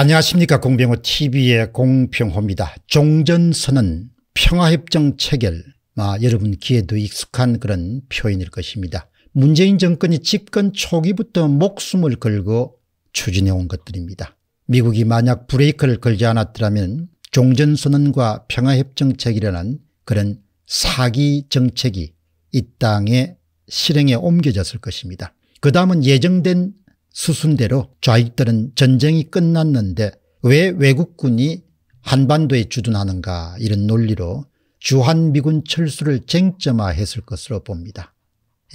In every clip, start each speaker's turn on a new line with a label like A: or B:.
A: 안녕하십니까 공병호 tv의 공평호입니다. 종전선언 평화협정 체결 아, 여러분 귀에도 익숙한 그런 표현일 것입니다. 문재인 정권이 집권 초기부터 목숨을 걸고 추진해온 것들입니다. 미국이 만약 브레이크를 걸지 않았더라면 종전선언과 평화협정 체결이라는 그런 사기 정책이 이 땅에 실행에 옮겨졌을 것입니다. 그 다음은 예정된 수순대로 좌익들은 전쟁이 끝났는데 왜 외국군이 한반도에 주둔하는가 이런 논리로 주한미군 철수를 쟁점화했을 것으로 봅니다.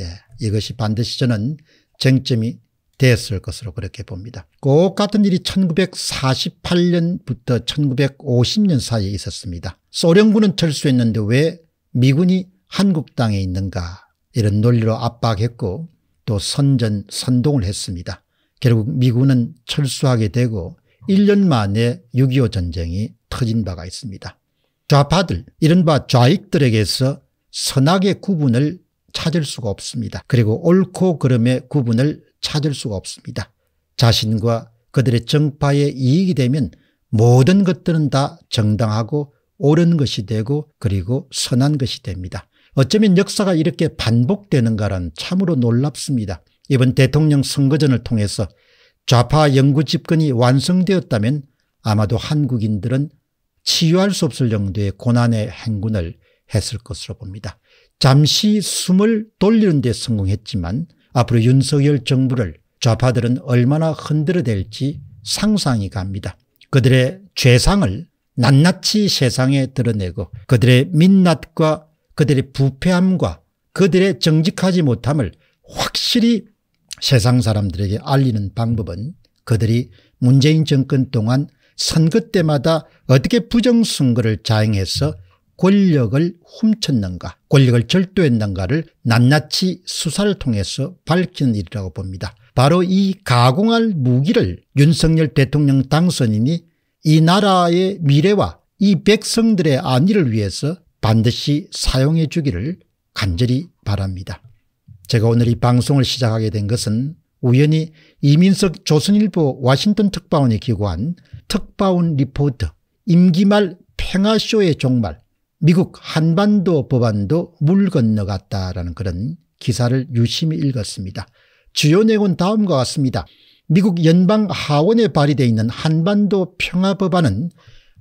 A: 예, 이것이 반드시 저는 쟁점이 됐을 것으로 그렇게 봅니다. 꼭 같은 일이 1948년부터 1950년 사이에 있었습니다. 소련군은 철수했는데 왜 미군이 한국 땅에 있는가 이런 논리로 압박했고 또 선전 선동을 했습니다. 결국 미군은 철수하게 되고 1년 만에 6.25 전쟁이 터진 바가 있습니다. 좌파들 이른바 좌익들에게서 선악의 구분을 찾을 수가 없습니다. 그리고 옳고 그름의 구분을 찾을 수가 없습니다. 자신과 그들의 정파에 이익이 되면 모든 것들은 다 정당하고 옳은 것이 되고 그리고 선한 것이 됩니다. 어쩌면 역사가 이렇게 반복되는가란 참으로 놀랍습니다. 이번 대통령 선거전을 통해서 좌파 영구 집권이 완성되었다면 아마도 한국인들은 치유할 수 없을 정도의 고난의 행군을 했을 것으로 봅니다. 잠시 숨을 돌리는 데 성공했지만 앞으로 윤석열 정부를 좌파들은 얼마나 흔들어댈지 상상이 갑니다. 그들의 죄상을 낱낱이 세상에 드러내고 그들의 민낯과 그들의 부패함과 그들의 정직하지 못함을 확실히 세상 사람들에게 알리는 방법은 그들이 문재인 정권 동안 선거 때마다 어떻게 부정선거를 자행해서 권력을 훔쳤는가 권력을 절도했는가를 낱낱이 수사를 통해서 밝히는 일이라고 봅니다. 바로 이 가공할 무기를 윤석열 대통령 당선인이 이 나라의 미래와 이 백성들의 안위를 위해서 반드시 사용해 주기를 간절히 바랍니다. 제가 오늘 이 방송을 시작하게 된 것은 우연히 이민석 조선일보 와싱턴 특파원이 기고한 특파원 리포트 임기말 평화쇼의 종말 미국 한반도 법안도 물 건너갔다라는 그런 기사를 유심히 읽었습니다. 주요 내용은 다음과 같습니다. 미국 연방 하원에 발의되어 있는 한반도 평화법안은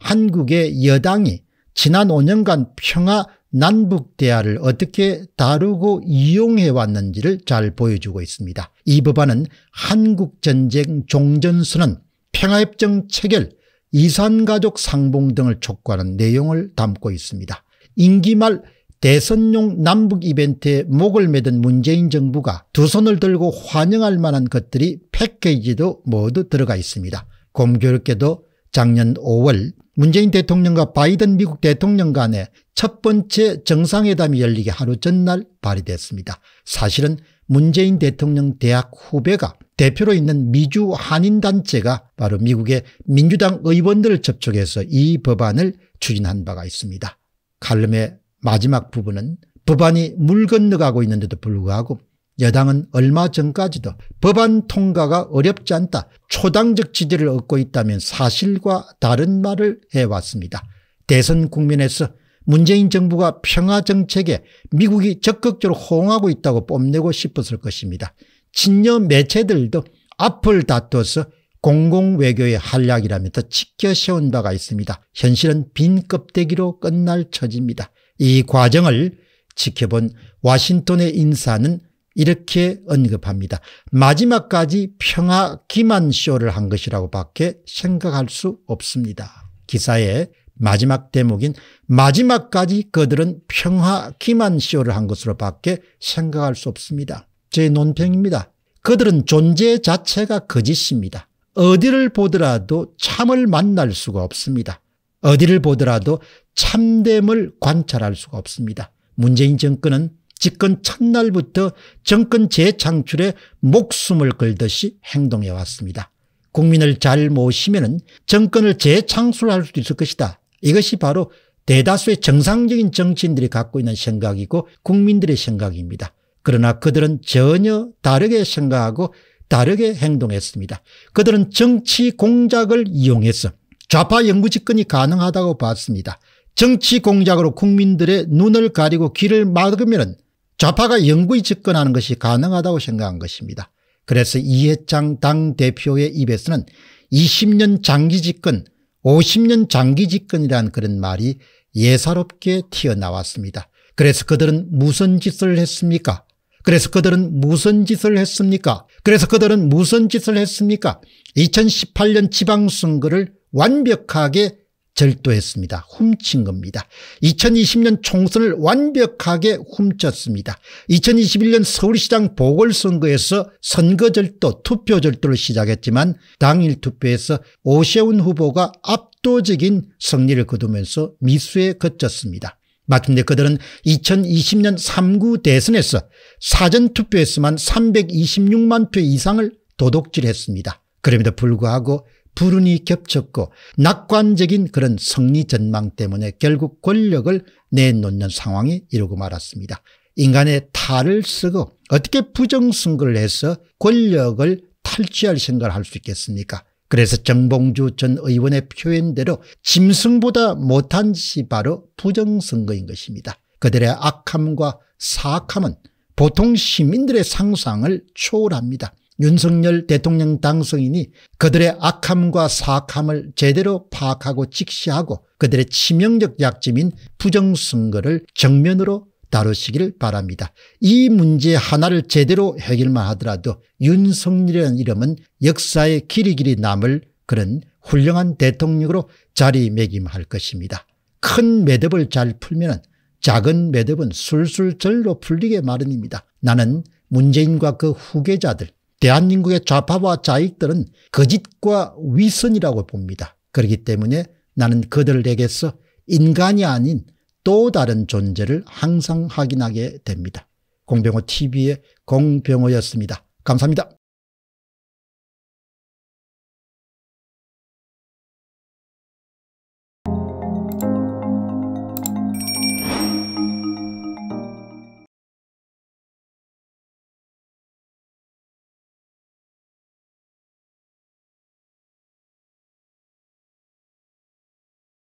A: 한국의 여당이 지난 5년간 평화 남북 대화를 어떻게 다루고 이용해 왔는지를 잘 보여주고 있습니다. 이 법안은 한국전쟁 종전선언, 평화협정 체결, 이산가족 상봉 등을 촉구하는 내용을 담고 있습니다. 임기 말 대선용 남북 이벤트에 목을 매던 문재인 정부가 두 손을 들고 환영할 만한 것들이 패키지도 모두 들어가 있습니다. 공교롭게도 작년 5월 문재인 대통령과 바이든 미국 대통령 간의 첫 번째 정상회담이 열리기 하루 전날 발의됐습니다. 사실은 문재인 대통령 대학 후배가 대표로 있는 미주 한인단체가 바로 미국의 민주당 의원들을 접촉해서 이 법안을 추진한 바가 있습니다. 칼럼의 마지막 부분은 법안이 물 건너가고 있는데도 불구하고 여당은 얼마 전까지도 법안 통과가 어렵지 않다 초당적 지지를 얻고 있다면 사실과 다른 말을 해왔습니다. 대선 국면에서 문재인 정부가 평화 정책에 미국이 적극적으로 호응하고 있다고 뽐내고 싶었을 것입니다. 친녀 매체들도 앞을 다투어서 공공외교의 한락이라면서 지켜 세운 바가 있습니다. 현실은 빈 껍데기로 끝날 처지입니다. 이 과정을 지켜본 와싱턴의 인사는 이렇게 언급합니다. 마지막까지 평화 기만 쇼를 한 것이라고 밖에 생각할 수 없습니다. 기사의 마지막 대목인 마지막까지 그들은 평화 기만 쇼를 한 것으로 밖에 생각할 수 없습니다. 제 논평입니다. 그들은 존재 자체가 거짓입니다. 어디를 보더라도 참을 만날 수가 없습니다. 어디를 보더라도 참됨을 관찰할 수가 없습니다. 문재인 정권은 집권 첫날부터 정권 재창출에 목숨을 걸듯이 행동해 왔습니다. 국민을 잘 모시면 정권을 재창출할 수도 있을 것이다. 이것이 바로 대다수의 정상적인 정치인들이 갖고 있는 생각이고 국민들의 생각입니다. 그러나 그들은 전혀 다르게 생각하고 다르게 행동했습니다. 그들은 정치 공작을 이용해서 좌파 연구 집권이 가능하다고 봤습니다. 정치 공작으로 국민들의 눈을 가리고 귀를 막으면 좌파가 영구히 집권하는 것이 가능하다고 생각한 것입니다. 그래서 이해창 당대표의 입에서는 20년 장기 집권 50년 장기 집권이란 그런 말이 예사롭게 튀어나왔습니다. 그래서 그들은 무슨 짓을 했습니까? 그래서 그들은 무슨 짓을 했습니까? 그래서 그들은 무슨 짓을 했습니까? 2018년 지방선거를 완벽하게 절도했습니다. 훔친 겁니다. 2020년 총선을 완벽하게 훔쳤습니다. 2021년 서울시장 보궐선거에서 선거절도 투표절도를 시작했지만 당일 투표에서 오세훈 후보가 압도적인 승리를 거두면서 미수에 그쳤습니다. 마침내 그들은 2020년 3구 대선에서 사전투표에서만 326만 표 이상을 도둑질했습니다. 그럼에도 불구하고 불운이 겹쳤고 낙관적인 그런 승리 전망 때문에 결국 권력을 내놓는 상황이 이르고 말았습니다. 인간의 탈을 쓰고 어떻게 부정선거를 해서 권력을 탈취할 생각을 할 수 있겠습니까 그래서 정봉주 전 의원의 표현대로 짐승보다 못한 시 바로 부정선거인 것입니다. 그들의 악함과 사악함은 보통 시민들의 상상을 초월합니다. 윤석열 대통령 당선인이 그들의 악함과 사악함을 제대로 파악하고 직시하고 그들의 치명적 약점인 부정선거를 정면으로 다루시길 바랍니다. 이 문제 하나를 제대로 해결만 하더라도 윤석열이라는 이름은 역사의 길이 길이 남을 그런 훌륭한 대통령으로 자리매김할 것입니다. 큰 매듭을 잘 풀면 작은 매듭은 술술절로 풀리게 마련입니다. 나는 문재인과 그 후계자들 대한민국의 좌파와 좌익들은 거짓과 위선이라고 봅니다. 그렇기 때문에 나는 그들에게서 인간이 아닌 또 다른 존재를 항상 확인하게 됩니다. 공병호 TV의 공병호였습니다. 감사합니다.